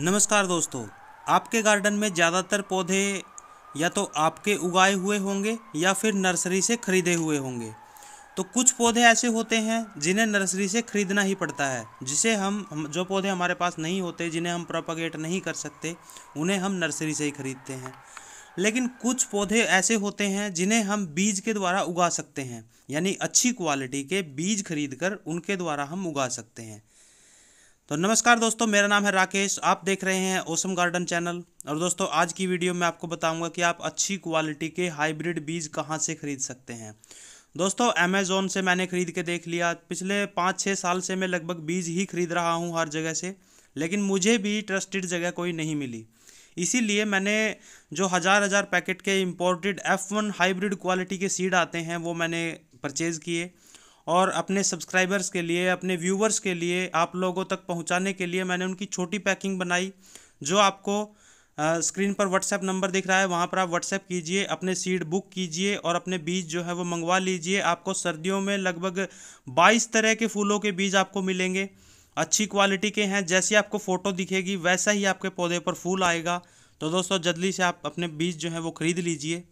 नमस्कार दोस्तों आपके गार्डन में ज़्यादातर पौधे या तो आपके उगाए हुए होंगे या फिर नर्सरी से ख़रीदे हुए होंगे तो कुछ पौधे ऐसे होते हैं जिन्हें नर्सरी से ख़रीदना ही पड़ता है जिसे हम जो पौधे हमारे पास नहीं होते जिन्हें हम प्रोपागेट नहीं कर सकते उन्हें हम नर्सरी से ही ख़रीदते हैं लेकिन कुछ पौधे ऐसे होते हैं जिन्हें हम बीज के द्वारा उगा सकते हैं यानी अच्छी क्वालिटी के बीज खरीद कर उनके द्वारा हम उगा सकते हैं तो नमस्कार दोस्तों मेरा नाम है राकेश आप देख रहे हैं ओसम गार्डन चैनल और दोस्तों आज की वीडियो में आपको बताऊंगा कि आप अच्छी क्वालिटी के हाइब्रिड बीज कहाँ से खरीद सकते हैं दोस्तों अमेज़ोन से मैंने ख़रीद के देख लिया पिछले पाँच छः साल से मैं लगभग बीज ही खरीद रहा हूँ हर जगह से लेकिन मुझे भी ट्रस्टेड जगह कोई नहीं मिली इसीलिए मैंने जो हज़ार हज़ार पैकेट के imported F one hybrid quality के सीड आते हैं वो मैंने परचेज़ किए और अपने सब्सक्राइबर्स के लिए अपने व्यूवर्स के लिए आप लोगों तक पहुंचाने के लिए मैंने उनकी छोटी पैकिंग बनाई जो आपको स्क्रीन पर व्हाट्सएप नंबर दिख रहा है वहाँ पर आप व्हाट्सएप कीजिए अपने सीड बुक कीजिए और अपने बीज जो है वो मंगवा लीजिए आपको सर्दियों में लगभग बाईस तरह के फूलों के बीज आपको मिलेंगे अच्छी क्वालिटी के हैं जैसी आपको फ़ोटो दिखेगी वैसा ही आपके पौधे पर फूल आएगा तो दोस्तों जल्दी से आप अपने बीज जो है वो ख़रीद लीजिए